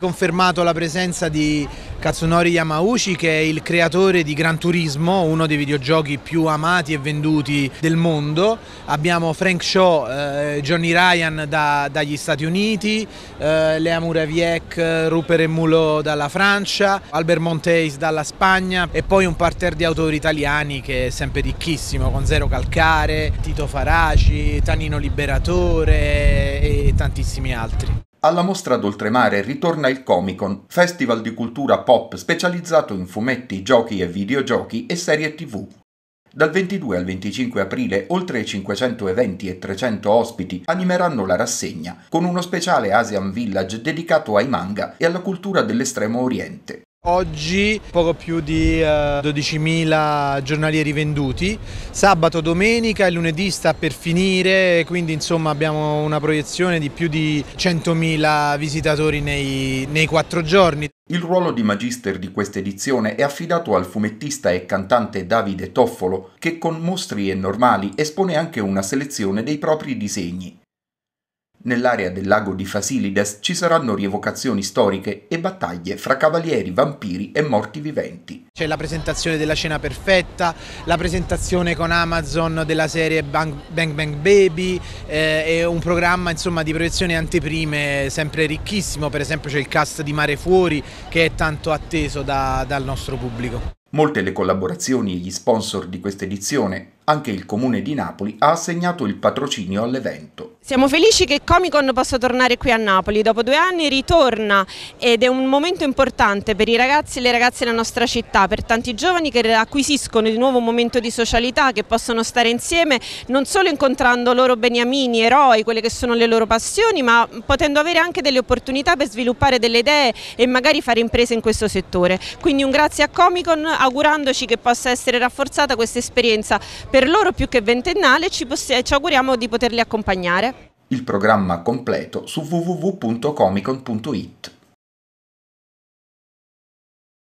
Confermato la presenza di Katsunori Yamauchi che è il creatore di Gran Turismo, uno dei videogiochi più amati e venduti del mondo. Abbiamo Frank Shaw, eh, Johnny Ryan da, dagli Stati Uniti, eh, Lea Muraviec, Rupert Mulot dalla Francia, Albert Monteis dalla Spagna e poi un parterre di autori italiani che è sempre ricchissimo con Zero Calcare, Tito Faraci, Tanino Liberatore e tantissimi altri. Alla mostra d'oltremare ritorna il Comicon, festival di cultura pop specializzato in fumetti, giochi e videogiochi e serie tv. Dal 22 al 25 aprile oltre 500 eventi e 300 ospiti animeranno la rassegna, con uno speciale Asian Village dedicato ai manga e alla cultura dell'estremo oriente. Oggi poco più di 12.000 eh, giornalieri venduti, sabato, domenica e lunedì sta per finire, quindi insomma abbiamo una proiezione di più di 100.000 visitatori nei, nei quattro giorni. Il ruolo di magister di questa edizione è affidato al fumettista e cantante Davide Toffolo, che con Mostri e Normali espone anche una selezione dei propri disegni. Nell'area del lago di Fasilides ci saranno rievocazioni storiche e battaglie fra cavalieri, vampiri e morti viventi. C'è la presentazione della scena perfetta, la presentazione con Amazon della serie Bang Bang, Bang Baby eh, e un programma insomma, di proiezione anteprime sempre ricchissimo, per esempio c'è il cast di Mare Fuori che è tanto atteso da, dal nostro pubblico. Molte le collaborazioni e gli sponsor di questa edizione, anche il Comune di Napoli ha assegnato il patrocinio all'evento. Siamo felici che Comic Con possa tornare qui a Napoli, dopo due anni ritorna ed è un momento importante per i ragazzi e le ragazze della nostra città, per tanti giovani che acquisiscono di nuovo un momento di socialità, che possono stare insieme non solo incontrando loro beniamini, eroi, quelle che sono le loro passioni, ma potendo avere anche delle opportunità per sviluppare delle idee e magari fare imprese in questo settore. Quindi un grazie a Comic Con, augurandoci che possa essere rafforzata questa esperienza per loro più che ventennale ci, ci auguriamo di poterli accompagnare. Il programma completo su www.comicon.it